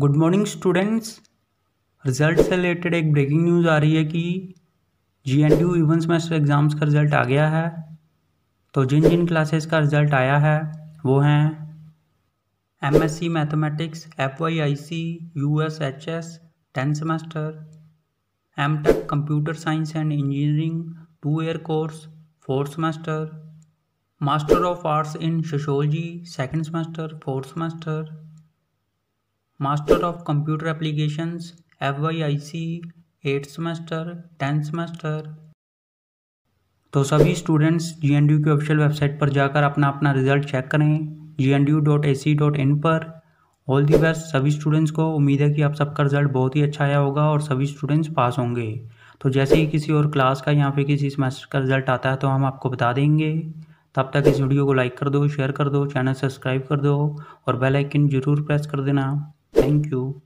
Good morning students result से related एक breaking news आ रही है कि G N D U even semester exams का रिज़ल्ट आ गया है तो जिन जिन क्लासेस का रिज़ल्ट आया है वो हैं M S C mathematics F Y I C U S H S tenth semester M tech computer science and engineering two year course fourth semester master of arts in sociology second semester fourth semester master of computer applications F Y I C eight semester tenth semester तो सभी students G N D की official website पर जाकर अपना अपना result check करें G N D dot A C dot in पर all the best सभी स्टूडेंट्स को उम्मीद है कि आप सबका रिजल्ट बहुत ही अच्छा आया होगा और सभी स्टूडेंट्स पास होंगे तो जैसे ही किसी और क्लास का या फिर किसी सेमेस्टर का रिजल्ट आता है तो हम आपको बता देंगे तब तक इस वीडियो को लाइक कर दो शेयर कर दो चैनल सब्सक्राइब कर दो और बेल आइकन जरूर प्रेस कर देना Thank you.